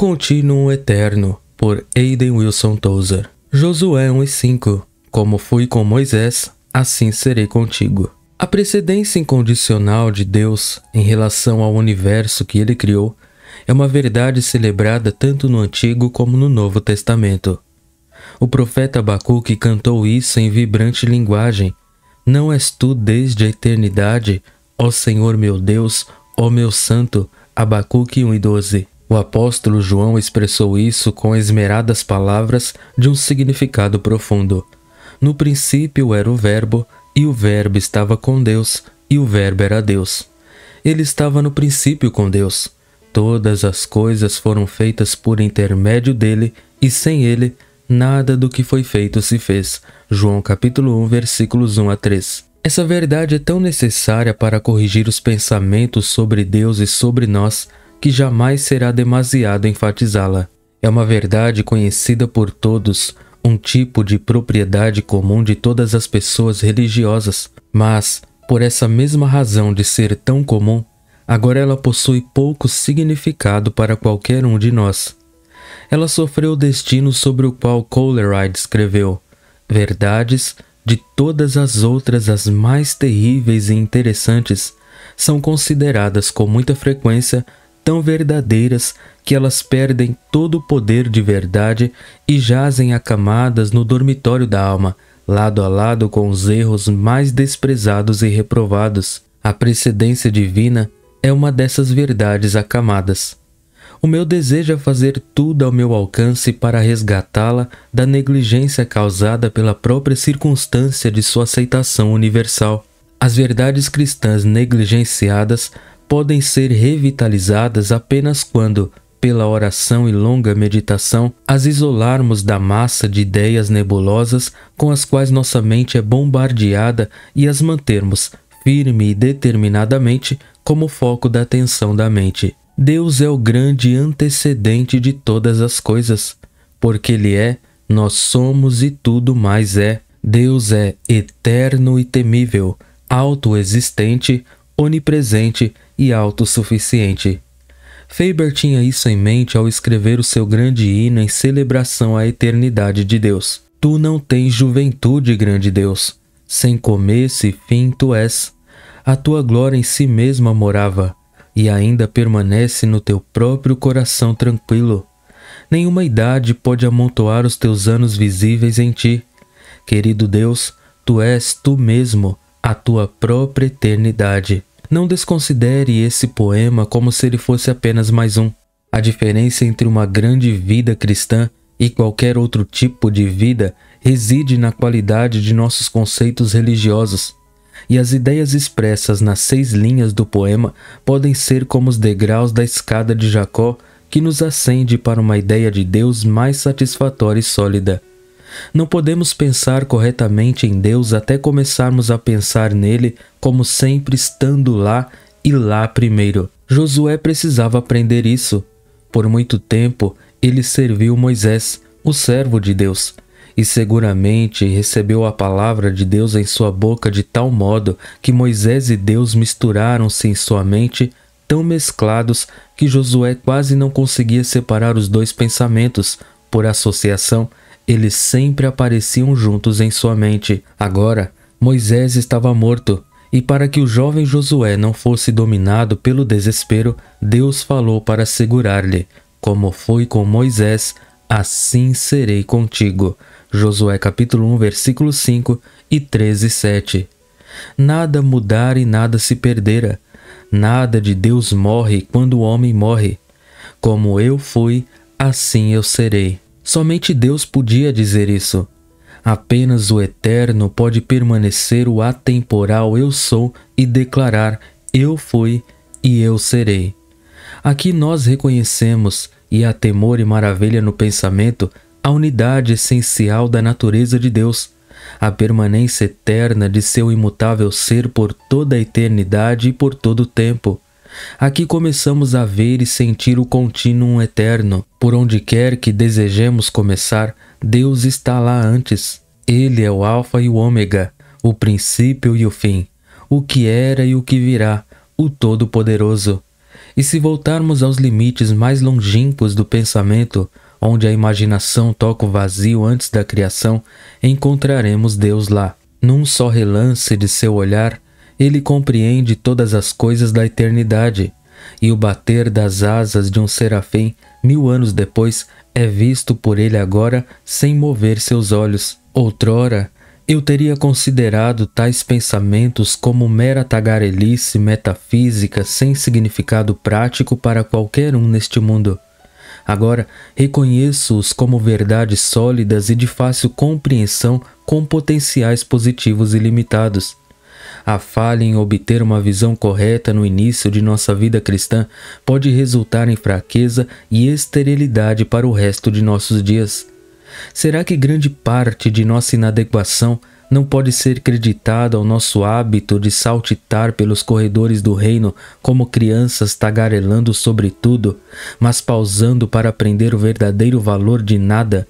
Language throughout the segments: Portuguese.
Contínuo Eterno, por Aiden Wilson Tozer. Josué 1:5 Como fui com Moisés, assim serei contigo. A precedência incondicional de Deus em relação ao universo que ele criou é uma verdade celebrada tanto no Antigo como no Novo Testamento. O profeta Abacuque cantou isso em vibrante linguagem: Não és tu desde a eternidade, ó Senhor meu Deus, ó meu santo. Abacuque 1:12. O apóstolo João expressou isso com esmeradas palavras de um significado profundo. No princípio era o Verbo, e o Verbo estava com Deus, e o Verbo era Deus. Ele estava no princípio com Deus. Todas as coisas foram feitas por intermédio dele, e sem ele, nada do que foi feito se fez. João capítulo 1, versículos 1 a 3. Essa verdade é tão necessária para corrigir os pensamentos sobre Deus e sobre nós que jamais será demasiado enfatizá-la. É uma verdade conhecida por todos, um tipo de propriedade comum de todas as pessoas religiosas, mas, por essa mesma razão de ser tão comum, agora ela possui pouco significado para qualquer um de nós. Ela sofreu o destino sobre o qual Coleridge escreveu: Verdades, de todas as outras as mais terríveis e interessantes, são consideradas com muita frequência tão verdadeiras que elas perdem todo o poder de verdade e jazem acamadas no dormitório da alma, lado a lado com os erros mais desprezados e reprovados. A precedência divina é uma dessas verdades acamadas. O meu desejo é fazer tudo ao meu alcance para resgatá-la da negligência causada pela própria circunstância de sua aceitação universal. As verdades cristãs negligenciadas podem ser revitalizadas apenas quando, pela oração e longa meditação, as isolarmos da massa de ideias nebulosas com as quais nossa mente é bombardeada e as mantermos firme e determinadamente como foco da atenção da mente. Deus é o grande antecedente de todas as coisas, porque Ele é, nós somos e tudo mais é. Deus é eterno e temível, autoexistente, onipresente e autossuficiente. Faber tinha isso em mente ao escrever o seu grande hino em celebração à eternidade de Deus. Tu não tens juventude, grande Deus. Sem começo e fim tu és. A tua glória em si mesma morava, e ainda permanece no teu próprio coração tranquilo. Nenhuma idade pode amontoar os teus anos visíveis em ti. Querido Deus, tu és tu mesmo, a tua própria eternidade. Não desconsidere esse poema como se ele fosse apenas mais um. A diferença entre uma grande vida cristã e qualquer outro tipo de vida reside na qualidade de nossos conceitos religiosos, e as ideias expressas nas seis linhas do poema podem ser como os degraus da escada de Jacó que nos acende para uma ideia de Deus mais satisfatória e sólida. Não podemos pensar corretamente em Deus até começarmos a pensar nele como sempre estando lá e lá primeiro. Josué precisava aprender isso. Por muito tempo, ele serviu Moisés, o servo de Deus, e seguramente recebeu a palavra de Deus em sua boca de tal modo que Moisés e Deus misturaram-se em sua mente, tão mesclados que Josué quase não conseguia separar os dois pensamentos por associação eles sempre apareciam juntos em sua mente. Agora, Moisés estava morto, e para que o jovem Josué não fosse dominado pelo desespero, Deus falou para segurar-lhe: Como foi com Moisés, assim serei contigo. Josué capítulo 1, versículo 5 e 13, 7. Nada mudara e nada se perdera. Nada de Deus morre quando o homem morre. Como eu fui, assim eu serei. Somente Deus podia dizer isso. Apenas o Eterno pode permanecer o atemporal Eu sou e declarar Eu fui e Eu serei. Aqui nós reconhecemos, e há temor e maravilha no pensamento, a unidade essencial da natureza de Deus, a permanência eterna de seu imutável ser por toda a eternidade e por todo o tempo. Aqui começamos a ver e sentir o contínuo eterno. Por onde quer que desejemos começar, Deus está lá antes. Ele é o Alfa e o Ômega, o princípio e o fim, o que era e o que virá, o Todo-Poderoso. E se voltarmos aos limites mais longínquos do pensamento, onde a imaginação toca o vazio antes da criação, encontraremos Deus lá. Num só relance de seu olhar, ele compreende todas as coisas da eternidade, e o bater das asas de um serafim mil anos depois é visto por ele agora sem mover seus olhos. Outrora, eu teria considerado tais pensamentos como mera tagarelice metafísica sem significado prático para qualquer um neste mundo. Agora reconheço-os como verdades sólidas e de fácil compreensão com potenciais positivos ilimitados. A falha em obter uma visão correta no início de nossa vida cristã pode resultar em fraqueza e esterilidade para o resto de nossos dias. Será que grande parte de nossa inadequação não pode ser creditada ao nosso hábito de saltitar pelos corredores do reino como crianças tagarelando sobre tudo, mas pausando para aprender o verdadeiro valor de nada?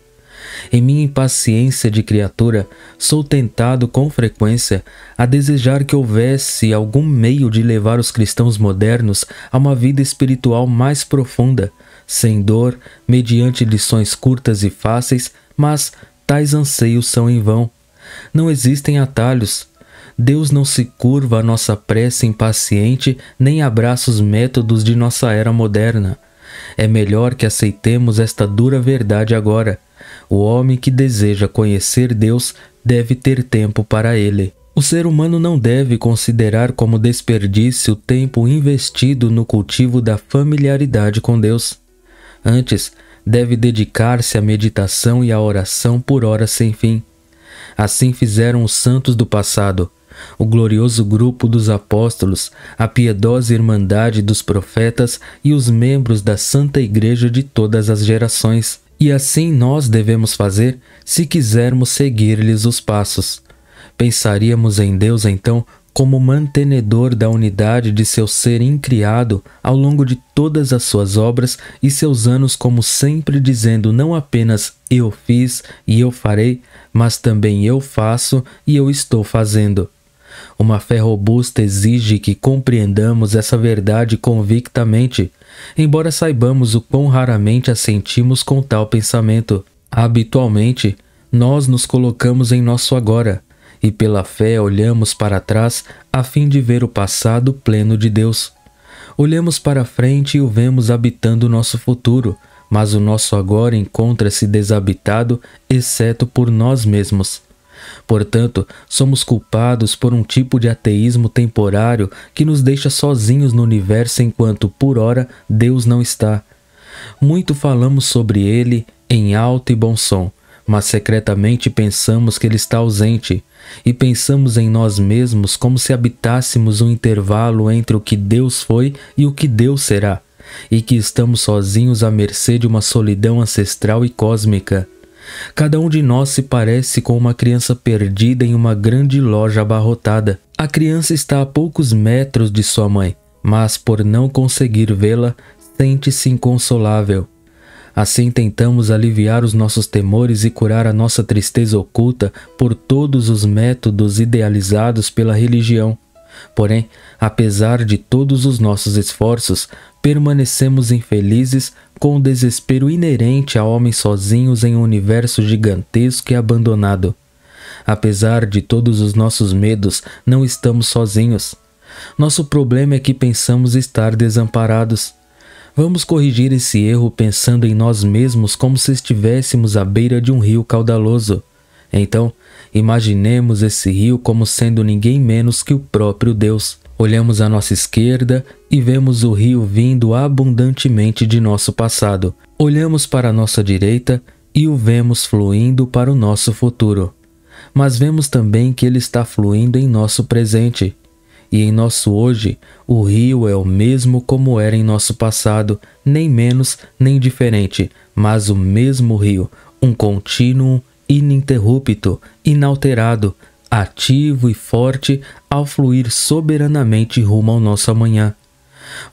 Em minha impaciência de criatura, sou tentado com frequência a desejar que houvesse algum meio de levar os cristãos modernos a uma vida espiritual mais profunda, sem dor, mediante lições curtas e fáceis, mas tais anseios são em vão. Não existem atalhos, Deus não se curva à nossa prece impaciente nem abraça os métodos de nossa era moderna. É melhor que aceitemos esta dura verdade agora. O homem que deseja conhecer Deus deve ter tempo para ele. O ser humano não deve considerar como desperdício o tempo investido no cultivo da familiaridade com Deus. Antes, deve dedicar-se à meditação e à oração por horas sem fim. Assim fizeram os santos do passado, o glorioso grupo dos apóstolos, a piedosa irmandade dos profetas e os membros da Santa Igreja de todas as gerações. E assim nós devemos fazer se quisermos seguir-lhes os passos. Pensaríamos em Deus, então, como mantenedor da unidade de seu ser incriado ao longo de todas as suas obras e seus anos, como sempre dizendo não apenas eu fiz e eu farei, mas também eu faço e eu estou fazendo. Uma fé robusta exige que compreendamos essa verdade convictamente embora saibamos o quão raramente assentimos com tal pensamento. Habitualmente, nós nos colocamos em nosso agora e pela fé olhamos para trás a fim de ver o passado pleno de Deus. Olhamos para frente e o vemos habitando nosso futuro, mas o nosso agora encontra-se desabitado, exceto por nós mesmos. Portanto, somos culpados por um tipo de ateísmo temporário que nos deixa sozinhos no universo enquanto, por hora, Deus não está. Muito falamos sobre ele em alto e bom som, mas secretamente pensamos que ele está ausente e pensamos em nós mesmos como se habitássemos um intervalo entre o que Deus foi e o que Deus será, e que estamos sozinhos à mercê de uma solidão ancestral e cósmica. Cada um de nós se parece com uma criança perdida em uma grande loja abarrotada. A criança está a poucos metros de sua mãe, mas por não conseguir vê-la, sente-se inconsolável. Assim tentamos aliviar os nossos temores e curar a nossa tristeza oculta por todos os métodos idealizados pela religião. Porém, apesar de todos os nossos esforços, permanecemos infelizes com o desespero inerente a homens sozinhos em um universo gigantesco e abandonado. Apesar de todos os nossos medos, não estamos sozinhos. Nosso problema é que pensamos estar desamparados. Vamos corrigir esse erro pensando em nós mesmos como se estivéssemos à beira de um rio caudaloso. Então, imaginemos esse rio como sendo ninguém menos que o próprio Deus. Olhamos à nossa esquerda e vemos o rio vindo abundantemente de nosso passado. Olhamos para nossa direita e o vemos fluindo para o nosso futuro. Mas vemos também que ele está fluindo em nosso presente. E em nosso hoje, o rio é o mesmo como era em nosso passado, nem menos nem diferente, mas o mesmo rio, um contínuo ininterrupto, inalterado, ativo e forte ao fluir soberanamente rumo ao nosso amanhã.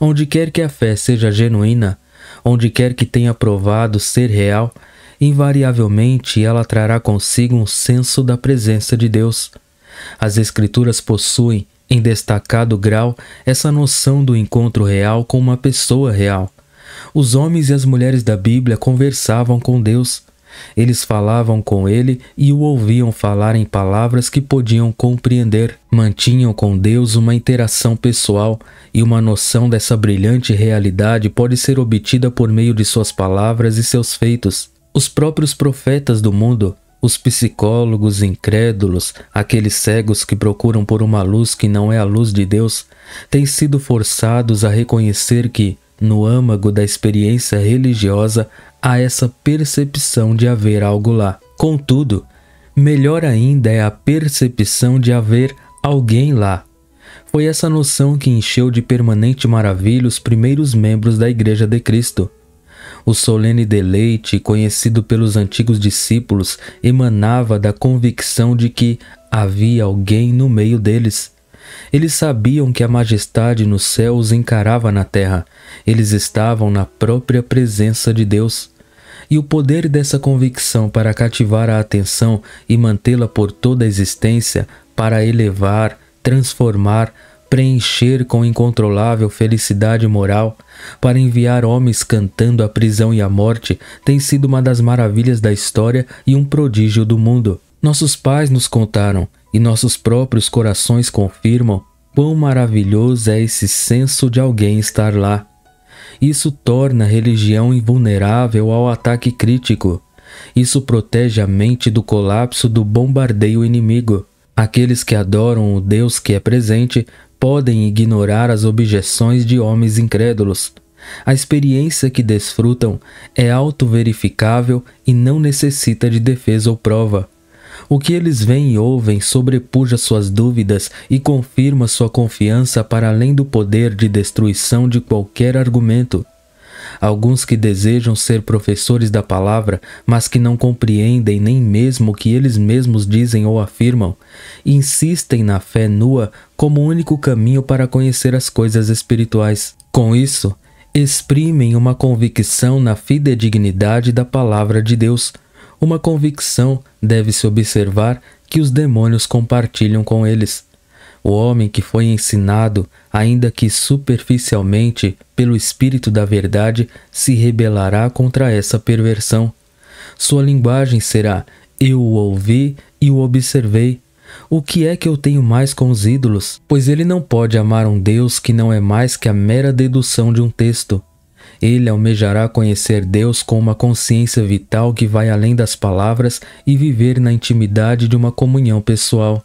Onde quer que a fé seja genuína, onde quer que tenha provado ser real, invariavelmente ela trará consigo um senso da presença de Deus. As Escrituras possuem, em destacado grau, essa noção do encontro real com uma pessoa real. Os homens e as mulheres da Bíblia conversavam com Deus. Eles falavam com ele e o ouviam falar em palavras que podiam compreender. Mantinham com Deus uma interação pessoal e uma noção dessa brilhante realidade pode ser obtida por meio de suas palavras e seus feitos. Os próprios profetas do mundo os psicólogos incrédulos, aqueles cegos que procuram por uma luz que não é a luz de Deus, têm sido forçados a reconhecer que, no âmago da experiência religiosa, a essa percepção de haver algo lá. Contudo, melhor ainda é a percepção de haver alguém lá. Foi essa noção que encheu de permanente maravilha os primeiros membros da Igreja de Cristo. O solene deleite, conhecido pelos antigos discípulos, emanava da convicção de que havia alguém no meio deles. Eles sabiam que a majestade no céu os encarava na terra. Eles estavam na própria presença de Deus. E o poder dessa convicção para cativar a atenção e mantê-la por toda a existência, para elevar, transformar, preencher com incontrolável felicidade moral, para enviar homens cantando a prisão e a morte, tem sido uma das maravilhas da história e um prodígio do mundo. Nossos pais nos contaram e nossos próprios corações confirmam quão maravilhoso é esse senso de alguém estar lá. Isso torna a religião invulnerável ao ataque crítico. Isso protege a mente do colapso do bombardeio inimigo. Aqueles que adoram o Deus que é presente podem ignorar as objeções de homens incrédulos. A experiência que desfrutam é auto-verificável e não necessita de defesa ou prova. O que eles veem e ouvem sobrepuja suas dúvidas e confirma sua confiança para além do poder de destruição de qualquer argumento. Alguns que desejam ser professores da palavra, mas que não compreendem nem mesmo o que eles mesmos dizem ou afirmam, insistem na fé nua como único caminho para conhecer as coisas espirituais. Com isso, exprimem uma convicção na fidedignidade da palavra de Deus uma convicção deve-se observar que os demônios compartilham com eles. O homem que foi ensinado, ainda que superficialmente, pelo Espírito da Verdade, se rebelará contra essa perversão. Sua linguagem será: Eu o ouvi e o observei. O que é que eu tenho mais com os ídolos? Pois ele não pode amar um Deus que não é mais que a mera dedução de um texto. Ele almejará conhecer Deus com uma consciência vital que vai além das palavras e viver na intimidade de uma comunhão pessoal.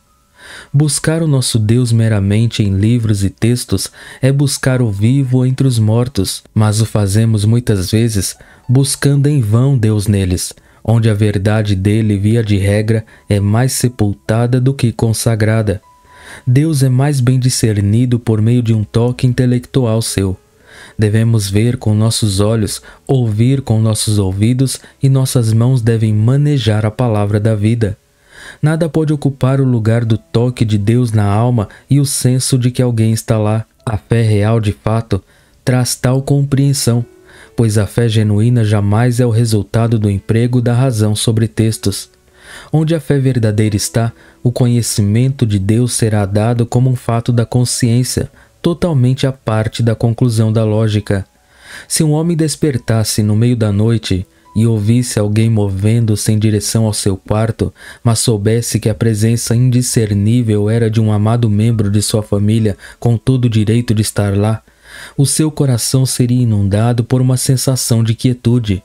Buscar o nosso Deus meramente em livros e textos é buscar o vivo entre os mortos, mas o fazemos muitas vezes buscando em vão Deus neles, onde a verdade dele, via de regra, é mais sepultada do que consagrada. Deus é mais bem discernido por meio de um toque intelectual seu. Devemos ver com nossos olhos, ouvir com nossos ouvidos e nossas mãos devem manejar a palavra da vida. Nada pode ocupar o lugar do toque de Deus na alma e o senso de que alguém está lá. A fé real, de fato, traz tal compreensão, pois a fé genuína jamais é o resultado do emprego da razão sobre textos. Onde a fé verdadeira está, o conhecimento de Deus será dado como um fato da consciência, totalmente à parte da conclusão da lógica. Se um homem despertasse no meio da noite e ouvisse alguém movendo-se em direção ao seu quarto, mas soubesse que a presença indiscernível era de um amado membro de sua família com todo o direito de estar lá, o seu coração seria inundado por uma sensação de quietude.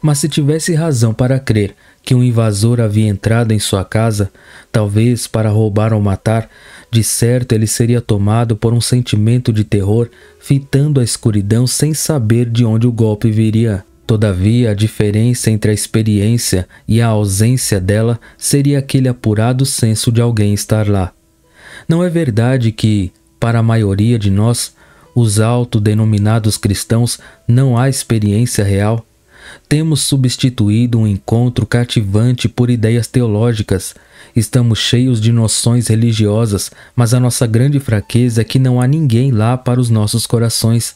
Mas se tivesse razão para crer que um invasor havia entrado em sua casa, talvez para roubar ou matar, de certo ele seria tomado por um sentimento de terror, fitando a escuridão sem saber de onde o golpe viria. Todavia, a diferença entre a experiência e a ausência dela seria aquele apurado senso de alguém estar lá. Não é verdade que, para a maioria de nós, os autodenominados cristãos, não há experiência real? Temos substituído um encontro cativante por ideias teológicas. Estamos cheios de noções religiosas, mas a nossa grande fraqueza é que não há ninguém lá para os nossos corações.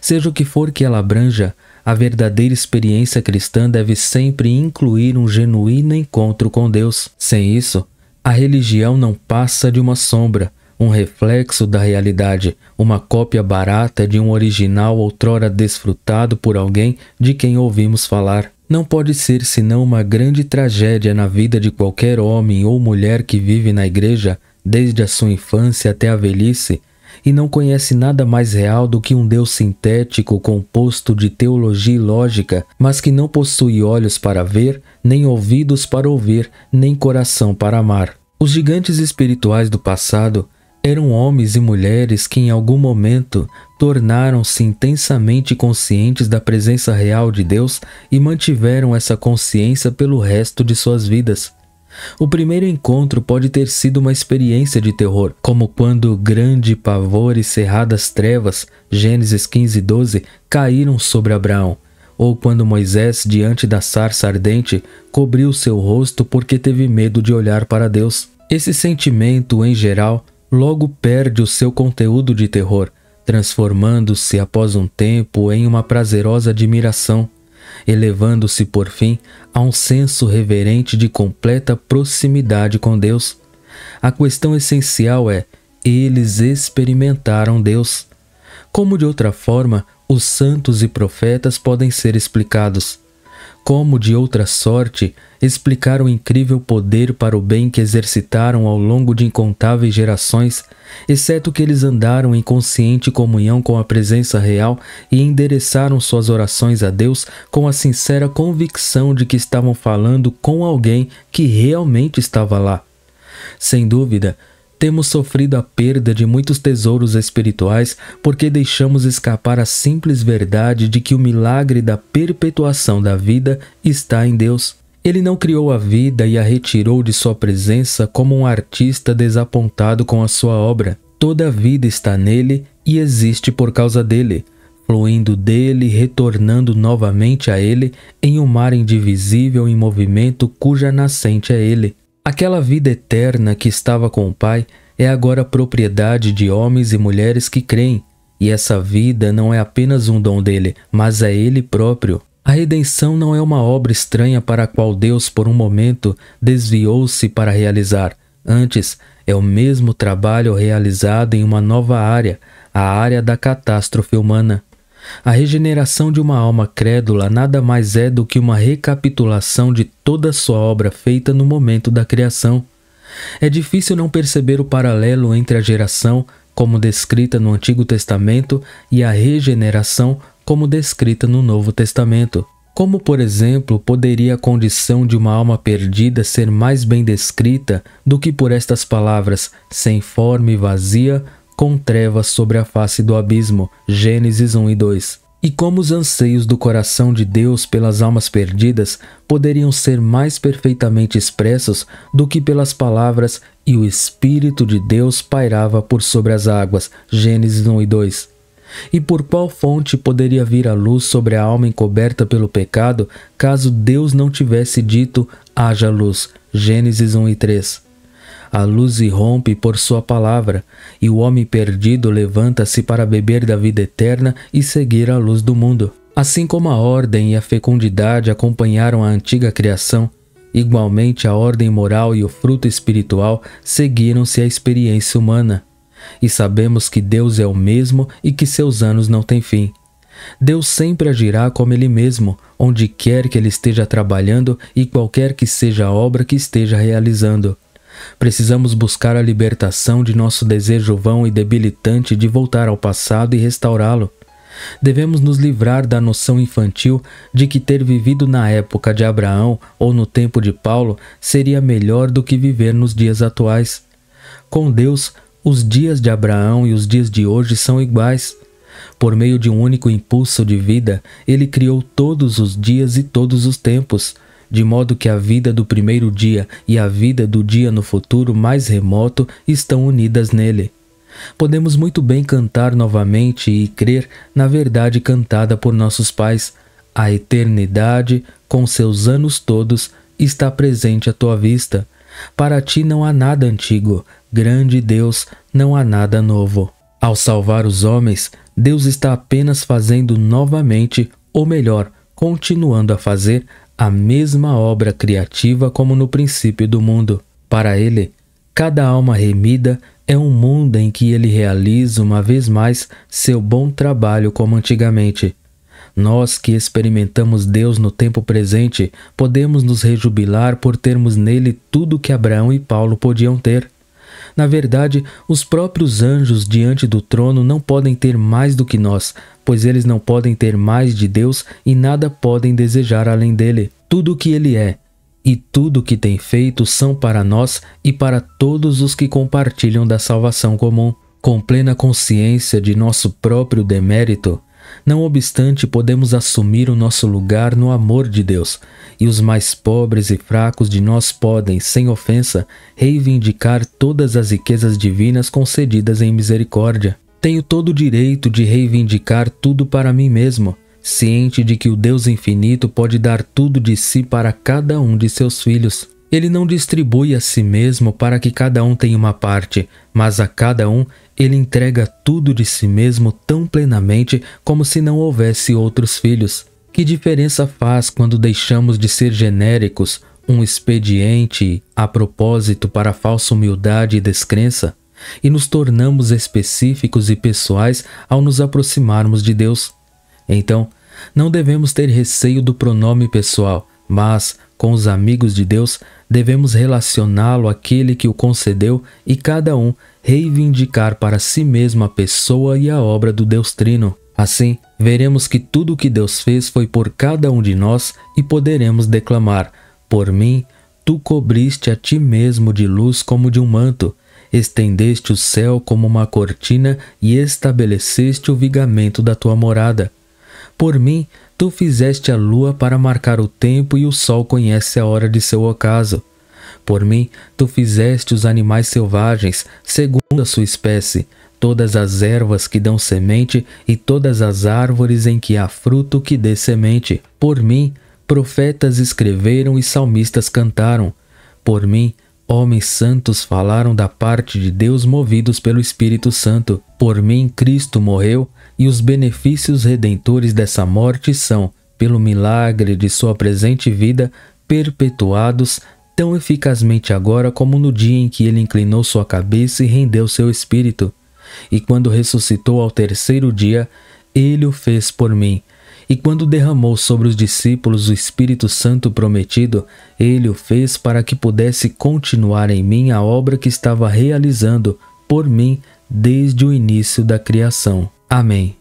Seja o que for que ela abranja, a verdadeira experiência cristã deve sempre incluir um genuíno encontro com Deus. Sem isso, a religião não passa de uma sombra, um reflexo da realidade, uma cópia barata de um original outrora desfrutado por alguém de quem ouvimos falar. Não pode ser senão uma grande tragédia na vida de qualquer homem ou mulher que vive na igreja desde a sua infância até a velhice e não conhece nada mais real do que um Deus sintético composto de teologia e lógica, mas que não possui olhos para ver, nem ouvidos para ouvir, nem coração para amar. Os gigantes espirituais do passado eram homens e mulheres que em algum momento tornaram-se intensamente conscientes da presença real de Deus e mantiveram essa consciência pelo resto de suas vidas. O primeiro encontro pode ter sido uma experiência de terror, como quando grande pavor e cerradas trevas, Gênesis 15, 12, caíram sobre Abraão, ou quando Moisés, diante da sarça ardente, cobriu seu rosto porque teve medo de olhar para Deus. Esse sentimento, em geral, logo perde o seu conteúdo de terror, transformando-se após um tempo em uma prazerosa admiração, elevando-se por fim a um senso reverente de completa proximidade com Deus. A questão essencial é: eles experimentaram Deus. Como de outra forma, os santos e profetas podem ser explicados? Como de outra sorte explicar o incrível poder para o bem que exercitaram ao longo de incontáveis gerações, exceto que eles andaram em consciente comunhão com a presença real e endereçaram suas orações a Deus com a sincera convicção de que estavam falando com alguém que realmente estava lá? Sem dúvida, temos sofrido a perda de muitos tesouros espirituais porque deixamos escapar a simples verdade de que o milagre da perpetuação da vida está em Deus. Ele não criou a vida e a retirou de sua presença como um artista desapontado com a sua obra. Toda a vida está nele e existe por causa dele, fluindo dele, retornando novamente a ele em um mar indivisível em movimento cuja nascente é ele. Aquela vida eterna que estava com o Pai é agora propriedade de homens e mulheres que creem, e essa vida não é apenas um dom dele, mas é ele próprio. A redenção não é uma obra estranha para a qual Deus, por um momento, desviou-se para realizar. Antes, é o mesmo trabalho realizado em uma nova área, a área da catástrofe humana. A regeneração de uma alma crédula nada mais é do que uma recapitulação de toda sua obra feita no momento da criação. É difícil não perceber o paralelo entre a geração, como descrita no Antigo Testamento, e a regeneração, como descrita no Novo Testamento. Como, por exemplo, poderia a condição de uma alma perdida ser mais bem descrita do que por estas palavras, sem forma e vazia, com trevas sobre a face do abismo. Gênesis 1 e 2. E como os anseios do coração de Deus pelas almas perdidas poderiam ser mais perfeitamente expressos do que pelas palavras e o Espírito de Deus pairava por sobre as águas. Gênesis 1 e 2. E por qual fonte poderia vir a luz sobre a alma encoberta pelo pecado, caso Deus não tivesse dito haja luz? Gênesis 1 e 3. A luz irrompe por sua palavra, e o homem perdido levanta-se para beber da vida eterna e seguir a luz do mundo. Assim como a ordem e a fecundidade acompanharam a antiga criação, igualmente a ordem moral e o fruto espiritual seguiram-se à experiência humana. E sabemos que Deus é o mesmo e que seus anos não têm fim. Deus sempre agirá como Ele mesmo, onde quer que Ele esteja trabalhando e qualquer que seja a obra que esteja realizando. Precisamos buscar a libertação de nosso desejo vão e debilitante de voltar ao passado e restaurá-lo. Devemos nos livrar da noção infantil de que ter vivido na época de Abraão ou no tempo de Paulo seria melhor do que viver nos dias atuais. Com Deus, os dias de Abraão e os dias de hoje são iguais. Por meio de um único impulso de vida, ele criou todos os dias e todos os tempos de modo que a vida do primeiro dia e a vida do dia no futuro mais remoto estão unidas nele. Podemos muito bem cantar novamente e crer na verdade cantada por nossos pais: a eternidade, com seus anos todos, está presente à tua vista. Para ti não há nada antigo, grande Deus, não há nada novo. Ao salvar os homens, Deus está apenas fazendo novamente, ou melhor, continuando a fazer a mesma obra criativa como no princípio do mundo. Para ele, cada alma remida é um mundo em que ele realiza uma vez mais seu bom trabalho como antigamente. Nós que experimentamos Deus no tempo presente, podemos nos rejubilar por termos nele tudo que Abraão e Paulo podiam ter. Na verdade, os próprios anjos diante do trono não podem ter mais do que nós, pois eles não podem ter mais de Deus e nada podem desejar além dele. Tudo o que ele é e tudo o que tem feito são para nós e para todos os que compartilham da salvação comum. Com plena consciência de nosso próprio demérito, não obstante, podemos assumir o nosso lugar no amor de Deus, e os mais pobres e fracos de nós podem, sem ofensa, reivindicar todas as riquezas divinas concedidas em misericórdia. Tenho todo o direito de reivindicar tudo para mim mesmo, ciente de que o Deus infinito pode dar tudo de si para cada um de seus filhos. Ele não distribui a si mesmo para que cada um tenha uma parte, mas a cada um ele entrega tudo de si mesmo tão plenamente como se não houvesse outros filhos. Que diferença faz quando deixamos de ser genéricos, um expediente a propósito para falsa humildade e descrença, e nos tornamos específicos e pessoais ao nos aproximarmos de Deus? Então, não devemos ter receio do pronome pessoal, mas com os amigos de Deus, devemos relacioná-lo àquele que o concedeu e cada um reivindicar para si mesmo a pessoa e a obra do Deus Trino. Assim, veremos que tudo o que Deus fez foi por cada um de nós e poderemos declamar: Por mim, tu cobriste a ti mesmo de luz como de um manto, estendeste o céu como uma cortina e estabeleceste o vigamento da tua morada. Por mim, Tu fizeste a lua para marcar o tempo e o sol conhece a hora de seu ocaso. Por mim, tu fizeste os animais selvagens, segundo a sua espécie, todas as ervas que dão semente e todas as árvores em que há fruto que dê semente. Por mim, profetas escreveram e salmistas cantaram. Por mim, homens santos falaram da parte de Deus movidos pelo Espírito Santo. Por mim, Cristo morreu, e os benefícios redentores dessa morte são, pelo milagre de sua presente vida, perpetuados tão eficazmente agora como no dia em que ele inclinou sua cabeça e rendeu seu espírito. E quando ressuscitou ao terceiro dia, ele o fez por mim e quando derramou sobre os discípulos o Espírito Santo prometido, ele o fez para que pudesse continuar em mim a obra que estava realizando por mim desde o início da criação. Amém.